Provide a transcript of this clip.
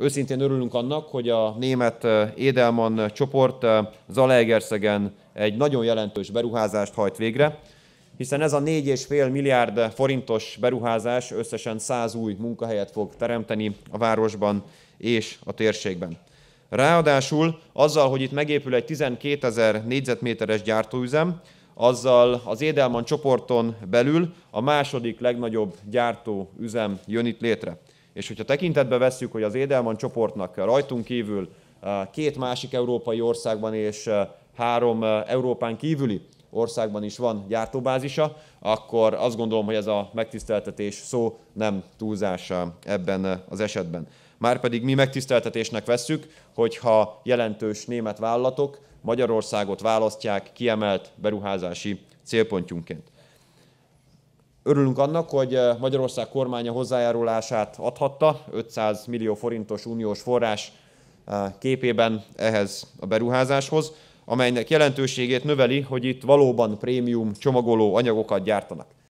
Őszintén örülünk annak, hogy a német Edelman csoport Zalaegerszegen egy nagyon jelentős beruházást hajt végre, hiszen ez a 4,5 milliárd forintos beruházás összesen 100 új munkahelyet fog teremteni a városban és a térségben. Ráadásul azzal, hogy itt megépül egy 12 ezer négyzetméteres gyártóüzem, azzal az Edelman csoporton belül a második legnagyobb gyártóüzem jön itt létre. És hogyha tekintetbe vesszük, hogy az Edelman csoportnak rajtunk kívül eh, két másik európai országban és eh, három eh, Európán kívüli országban is van gyártóbázisa, akkor azt gondolom, hogy ez a megtiszteltetés szó nem túlzása ebben az esetben. Márpedig mi megtiszteltetésnek vesszük, hogyha jelentős német vállalatok Magyarországot választják kiemelt beruházási célpontjunként. Örülünk annak, hogy eh, Magyarország kormánya hozzájárulását adhatta, 500 millió forintos uniós forrás eh, képében ehhez a beruházáshoz, amelynek jelentőségét növeli, hogy itt valóban prémium csomagoló anyagokat gyártanak.